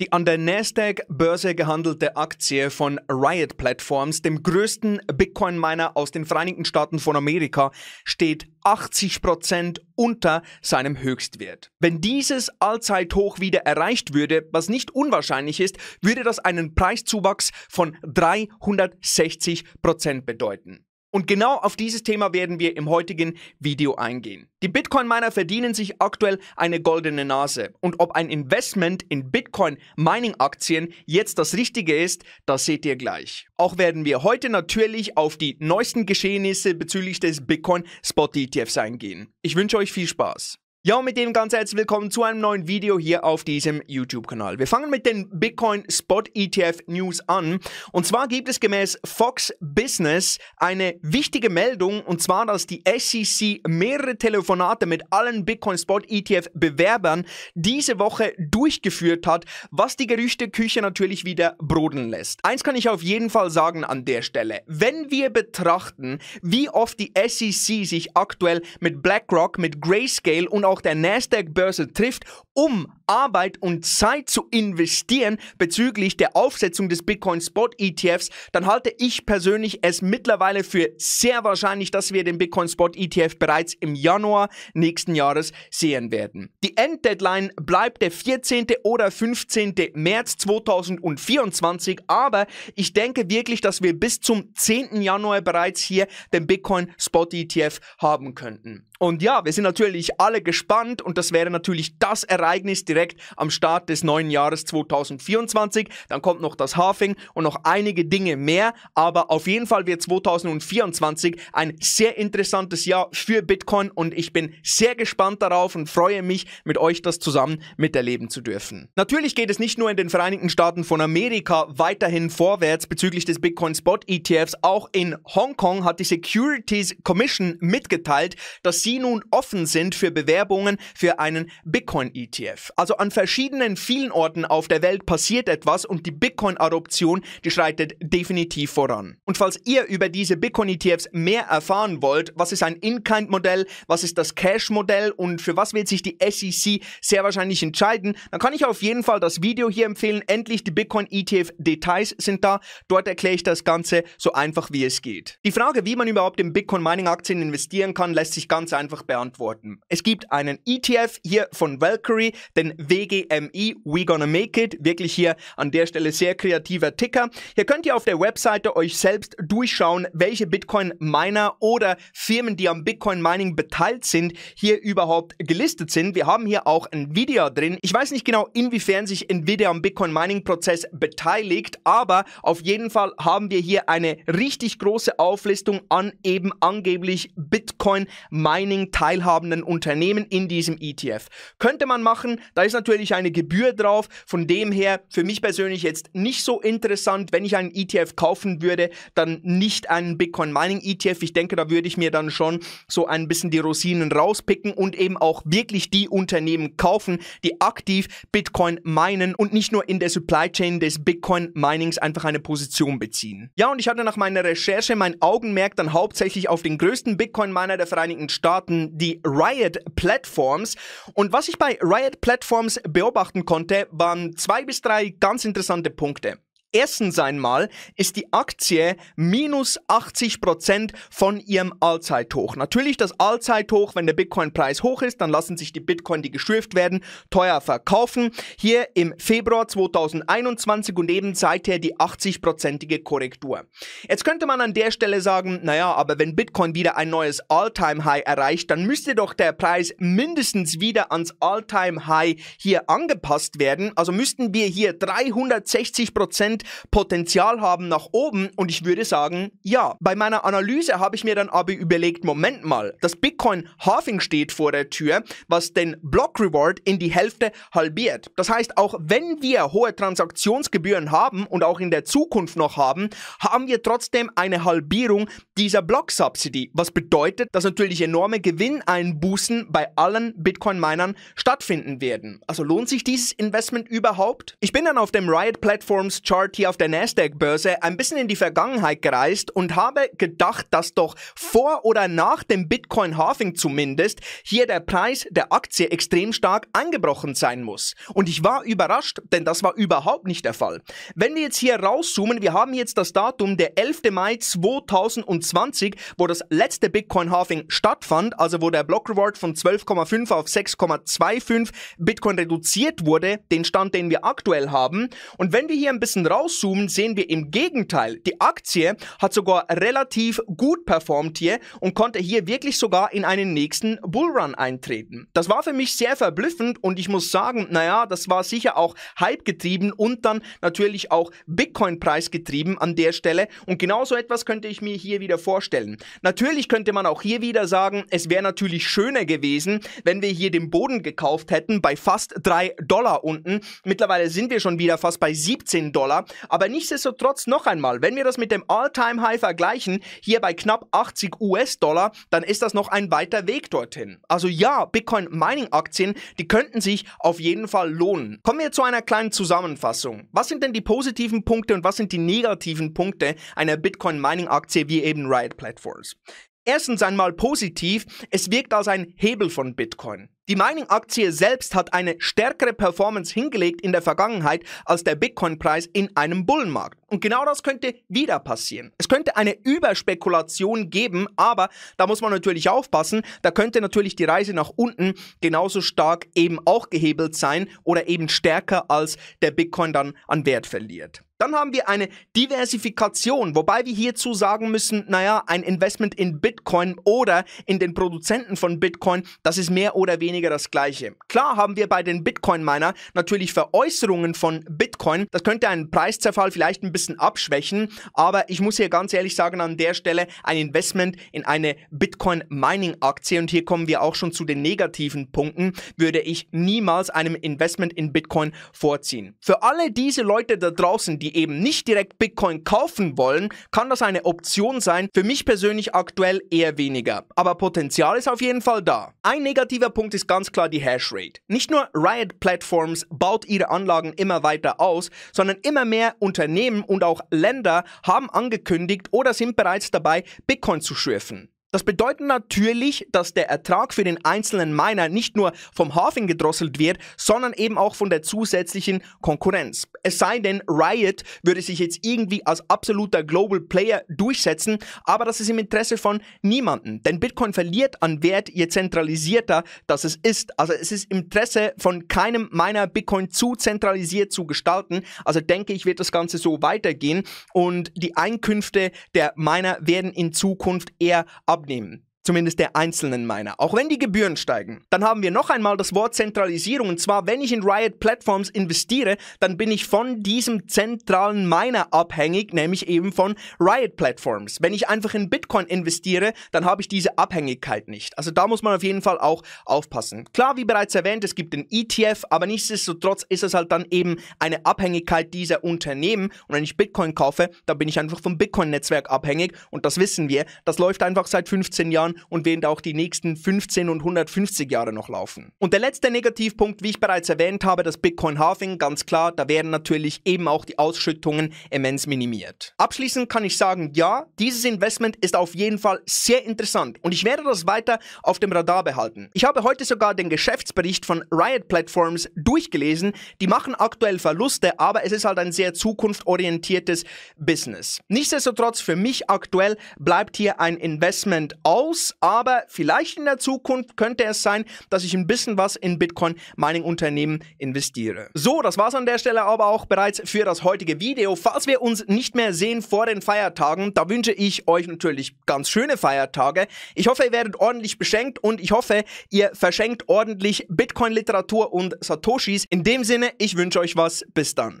Die an der Nasdaq-Börse gehandelte Aktie von Riot Platforms, dem größten Bitcoin-Miner aus den Vereinigten Staaten von Amerika, steht 80% Prozent unter seinem Höchstwert. Wenn dieses Allzeithoch wieder erreicht würde, was nicht unwahrscheinlich ist, würde das einen Preiszuwachs von 360% Prozent bedeuten. Und genau auf dieses Thema werden wir im heutigen Video eingehen. Die Bitcoin-Miner verdienen sich aktuell eine goldene Nase. Und ob ein Investment in Bitcoin-Mining-Aktien jetzt das Richtige ist, das seht ihr gleich. Auch werden wir heute natürlich auf die neuesten Geschehnisse bezüglich des Bitcoin-Spot-ETFs eingehen. Ich wünsche euch viel Spaß. Ja, mit dem ganz herzlich willkommen zu einem neuen Video hier auf diesem YouTube-Kanal. Wir fangen mit den Bitcoin Spot ETF News an. Und zwar gibt es gemäß Fox Business eine wichtige Meldung, und zwar, dass die SEC mehrere Telefonate mit allen Bitcoin Spot ETF Bewerbern diese Woche durchgeführt hat, was die Gerüchteküche natürlich wieder brodeln lässt. Eins kann ich auf jeden Fall sagen an der Stelle. Wenn wir betrachten, wie oft die SEC sich aktuell mit BlackRock, mit Grayscale und auch auch der Nasdaq-Börse trifft um Arbeit und Zeit zu investieren bezüglich der Aufsetzung des Bitcoin Spot ETFs, dann halte ich persönlich es mittlerweile für sehr wahrscheinlich, dass wir den Bitcoin Spot ETF bereits im Januar nächsten Jahres sehen werden. Die Enddeadline bleibt der 14. oder 15. März 2024, aber ich denke wirklich, dass wir bis zum 10. Januar bereits hier den Bitcoin Spot ETF haben könnten. Und ja, wir sind natürlich alle gespannt und das wäre natürlich das Erreichen, Ereignis direkt am Start des neuen Jahres 2024. Dann kommt noch das Halving und noch einige Dinge mehr. Aber auf jeden Fall wird 2024 ein sehr interessantes Jahr für Bitcoin und ich bin sehr gespannt darauf und freue mich, mit euch das zusammen miterleben zu dürfen. Natürlich geht es nicht nur in den Vereinigten Staaten von Amerika weiterhin vorwärts bezüglich des Bitcoin Spot ETFs. Auch in Hongkong hat die Securities Commission mitgeteilt, dass sie nun offen sind für Bewerbungen für einen Bitcoin ETF. ETF. Also an verschiedenen vielen Orten auf der Welt passiert etwas und die Bitcoin-Adoption, die schreitet definitiv voran. Und falls ihr über diese Bitcoin-ETFs mehr erfahren wollt, was ist ein In-Kind-Modell, was ist das Cash-Modell und für was wird sich die SEC sehr wahrscheinlich entscheiden, dann kann ich auf jeden Fall das Video hier empfehlen. Endlich die Bitcoin-ETF-Details sind da. Dort erkläre ich das Ganze so einfach wie es geht. Die Frage, wie man überhaupt in Bitcoin-Mining-Aktien investieren kann, lässt sich ganz einfach beantworten. Es gibt einen ETF hier von Valkyrie, denn WGMI, We Gonna Make It. Wirklich hier an der Stelle sehr kreativer Ticker. Hier könnt ihr auf der Webseite euch selbst durchschauen, welche Bitcoin-Miner oder Firmen, die am Bitcoin-Mining beteiligt sind, hier überhaupt gelistet sind. Wir haben hier auch Nvidia drin. Ich weiß nicht genau, inwiefern sich Nvidia am Bitcoin-Mining-Prozess beteiligt, aber auf jeden Fall haben wir hier eine richtig große Auflistung an eben angeblich Bitcoin-Mining teilhabenden Unternehmen in diesem ETF. Könnte man mal machen. Da ist natürlich eine Gebühr drauf. Von dem her für mich persönlich jetzt nicht so interessant. Wenn ich einen ETF kaufen würde, dann nicht einen Bitcoin Mining ETF. Ich denke, da würde ich mir dann schon so ein bisschen die Rosinen rauspicken und eben auch wirklich die Unternehmen kaufen, die aktiv Bitcoin minen und nicht nur in der Supply Chain des Bitcoin Minings einfach eine Position beziehen. Ja, und ich hatte nach meiner Recherche mein Augenmerk dann hauptsächlich auf den größten Bitcoin Miner der Vereinigten Staaten, die Riot Platforms. Und was ich bei Riot Riot Platforms beobachten konnte, waren zwei bis drei ganz interessante Punkte. Erstens einmal ist die Aktie minus 80% von ihrem Allzeithoch. Natürlich das Allzeithoch, wenn der Bitcoin-Preis hoch ist, dann lassen sich die Bitcoin, die geschürft werden, teuer verkaufen. Hier im Februar 2021 und eben seither die 80%ige Korrektur. Jetzt könnte man an der Stelle sagen, naja, aber wenn Bitcoin wieder ein neues alltime high erreicht, dann müsste doch der Preis mindestens wieder ans alltime high hier angepasst werden. Also müssten wir hier 360% unbedingt Potenzial haben nach oben? Und ich würde sagen, ja. Bei meiner Analyse habe ich mir dann aber überlegt, Moment mal, das Bitcoin Halving steht vor der Tür, was den Block Reward in die Hälfte halbiert. Das heißt, auch wenn wir hohe Transaktionsgebühren haben und auch in der Zukunft noch haben, haben wir trotzdem eine Halbierung dieser Block Subsidy, was bedeutet, dass natürlich enorme Gewinneinbußen bei allen Bitcoin Minern stattfinden werden. Also lohnt sich dieses Investment überhaupt? Ich bin dann auf dem Riot Platforms Chart Chart hier auf der Nasdaq-Börse ein bisschen in die Vergangenheit gereist und habe gedacht, dass doch vor oder nach dem Bitcoin-Halving zumindest hier der Preis der Aktie extrem stark eingebrochen sein muss. Und ich war überrascht, denn das war überhaupt nicht der Fall. Wenn wir jetzt hier rauszoomen, wir haben jetzt das Datum der 11. Mai 2020, wo das letzte Bitcoin-Halving stattfand, also wo der Block-Reward von 12,5 auf 6,25 Bitcoin reduziert wurde, den Stand, den wir aktuell haben. Und wenn wir hier ein bisschen raus rauszoomen, sehen wir im Gegenteil, die Aktie hat sogar relativ gut performt hier und konnte hier wirklich sogar in einen nächsten Bullrun eintreten. Das war für mich sehr verblüffend und ich muss sagen, naja, das war sicher auch Hype getrieben und dann natürlich auch Bitcoin-Preis getrieben an der Stelle und genau so etwas könnte ich mir hier wieder vorstellen. Natürlich könnte man auch hier wieder sagen, es wäre natürlich schöner gewesen, wenn wir hier den Boden gekauft hätten bei fast 3 Dollar unten. Mittlerweile sind wir schon wieder fast bei 17 Dollar. Aber nichtsdestotrotz noch einmal, wenn wir das mit dem All-Time-High vergleichen, hier bei knapp 80 US-Dollar, dann ist das noch ein weiter Weg dorthin. Also ja, Bitcoin-Mining-Aktien, die könnten sich auf jeden Fall lohnen. Kommen wir zu einer kleinen Zusammenfassung. Was sind denn die positiven Punkte und was sind die negativen Punkte einer Bitcoin-Mining-Aktie wie eben Riot Platforms? Erstens einmal positiv, es wirkt als ein Hebel von Bitcoin. Die Mining-Aktie selbst hat eine stärkere Performance hingelegt in der Vergangenheit als der Bitcoin-Preis in einem Bullenmarkt. Und genau das könnte wieder passieren. Es könnte eine Überspekulation geben, aber da muss man natürlich aufpassen. Da könnte natürlich die Reise nach unten genauso stark eben auch gehebelt sein oder eben stärker als der Bitcoin dann an Wert verliert. Dann haben wir eine Diversifikation, wobei wir hierzu sagen müssen, naja, ein Investment in Bitcoin oder in den Produzenten von Bitcoin, das ist mehr oder weniger das gleiche. Klar haben wir bei den Bitcoin-Miner natürlich Veräußerungen von Bitcoin. Das könnte einen Preiszerfall vielleicht ein bisschen bisschen abschwächen. Aber ich muss hier ganz ehrlich sagen, an der Stelle ein Investment in eine Bitcoin-Mining-Aktie, und hier kommen wir auch schon zu den negativen Punkten, würde ich niemals einem Investment in Bitcoin vorziehen. Für alle diese Leute da draußen, die eben nicht direkt Bitcoin kaufen wollen, kann das eine Option sein. Für mich persönlich aktuell eher weniger. Aber Potenzial ist auf jeden Fall da. Ein negativer Punkt ist ganz klar die Hashrate. Nicht nur Riot Platforms baut ihre Anlagen immer weiter aus, sondern immer mehr Unternehmen und auch Länder haben angekündigt oder sind bereits dabei, Bitcoin zu schürfen. Das bedeutet natürlich, dass der Ertrag für den einzelnen Miner nicht nur vom Hafen gedrosselt wird, sondern eben auch von der zusätzlichen Konkurrenz. Es sei denn, Riot würde sich jetzt irgendwie als absoluter Global Player durchsetzen, aber das ist im Interesse von niemanden, denn Bitcoin verliert an Wert, je zentralisierter das es ist. Also es ist im Interesse von keinem Miner, Bitcoin zu zentralisiert zu gestalten. Also denke ich, wird das Ganze so weitergehen und die Einkünfte der Miner werden in Zukunft eher Name. zumindest der einzelnen Miner, auch wenn die Gebühren steigen. Dann haben wir noch einmal das Wort Zentralisierung und zwar, wenn ich in Riot Platforms investiere, dann bin ich von diesem zentralen Miner abhängig, nämlich eben von Riot Platforms. Wenn ich einfach in Bitcoin investiere, dann habe ich diese Abhängigkeit nicht. Also da muss man auf jeden Fall auch aufpassen. Klar, wie bereits erwähnt, es gibt den ETF, aber nichtsdestotrotz ist es halt dann eben eine Abhängigkeit dieser Unternehmen und wenn ich Bitcoin kaufe, dann bin ich einfach vom Bitcoin-Netzwerk abhängig und das wissen wir. Das läuft einfach seit 15 Jahren und werden auch die nächsten 15 und 150 Jahre noch laufen. Und der letzte Negativpunkt, wie ich bereits erwähnt habe, das Bitcoin Halving, ganz klar, da werden natürlich eben auch die Ausschüttungen immens minimiert. Abschließend kann ich sagen, ja, dieses Investment ist auf jeden Fall sehr interessant und ich werde das weiter auf dem Radar behalten. Ich habe heute sogar den Geschäftsbericht von Riot Platforms durchgelesen. Die machen aktuell Verluste, aber es ist halt ein sehr zukunftsorientiertes Business. Nichtsdestotrotz für mich aktuell bleibt hier ein Investment aus, Chance, aber vielleicht in der Zukunft könnte es sein, dass ich ein bisschen was in Bitcoin Mining Unternehmen investiere. So, das war's an der Stelle aber auch bereits für das heutige Video. Falls wir uns nicht mehr sehen vor den Feiertagen, da wünsche ich euch natürlich ganz schöne Feiertage. Ich hoffe, ihr werdet ordentlich beschenkt und ich hoffe, ihr verschenkt ordentlich Bitcoin Literatur und Satoshis. In dem Sinne, ich wünsche euch was. Bis dann.